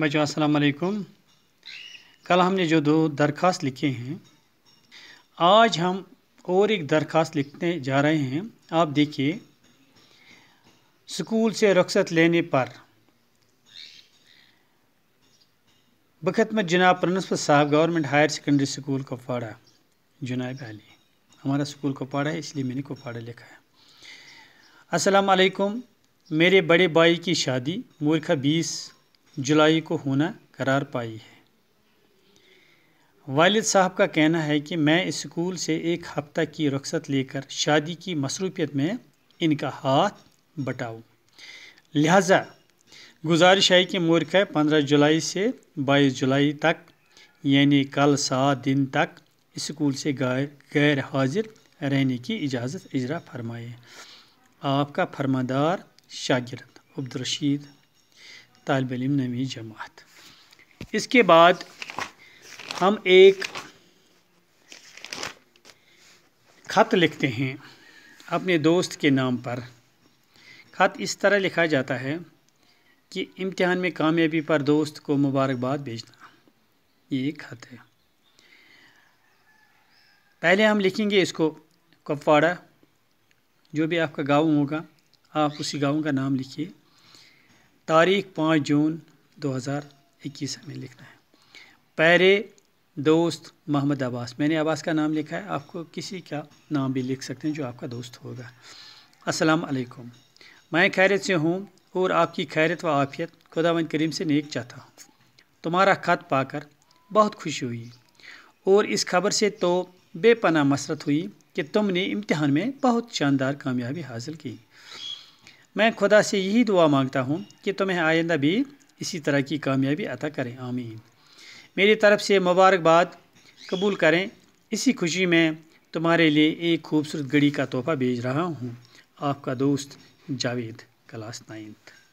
बच्चों वालेकुम कल हमने जो दो दरख्वास्त लिखे हैं आज हम और एक दरख्वास्त लिखने जा रहे हैं आप देखिए स्कूल से रुख्सत लेने पर में जनाब प्रिंसिपल साहब government higher secondary school Kupwara जुनाब अली हमारा स्कूल कुपवाड़ा है इसलिए मैंने कुपवाड़ा लिखा है अस्सलाम वालेकुम मेरे बड़े भाई की शादी मूर्खा बीस जुलाई को होना करार पाई है वालिद साहब का कहना है कि मैं स्कूल से एक हफ्ता की रख्सत लेकर शादी की मसरूफियत में इनका हाथ बटाऊँ लिहाजा गुजारिश है कि मुर्ख है पंद्रह जुलाई से बाईस जुलाई तक यानी कल सात दिन तक स्कूल से गैर गैर हाजिर रहने की इजाज़त इजरा फरमाए आपका फरमादार शागिरद अब्दुलरशीद तालब इम नवी जमात इसके बाद हम एक ख़त लिखते हैं अपने दोस्त के नाम पर ख़त इस तरह लिखा जाता है कि इम्तहान में कामयाबी पर दोस्त को मुबारकबाद भेजना ये एक ख़त है पहले हम लिखेंगे इसको कपवाड़ा जो भी आपका गांव होगा आप उसी गांव का नाम लिखिए तारीख पाँच जून 2021 हमें लिखना है पैरे दोस्त मोहम्मद अब्बास मैंने अब्बास का नाम लिखा है आपको किसी का नाम भी लिख सकते हैं जो आपका दोस्त होगा अस्सलाम वालेकुम मैं खैरत से हूँ और आपकी खैरत व आफियत खुदावंद करीम से नेक चाहता हूँ तुम्हारा ख़त पाकर बहुत खुशी हुई और इस खबर से तो बेपना मसरत हुई कि तुमने इम्तहान में बहुत शानदार कामयाबी हासिल की मैं खुदा से यही दुआ मांगता हूँ कि तुम्हें आइंदा भी इसी तरह की कामयाबी अता करें आमीन मेरी तरफ से मुबारकबाद कबूल करें इसी खुशी में तुम्हारे लिए एक खूबसूरत घड़ी का तोहफ़ा भेज रहा हूँ आपका दोस्त जावेद क्लास नाइन्थ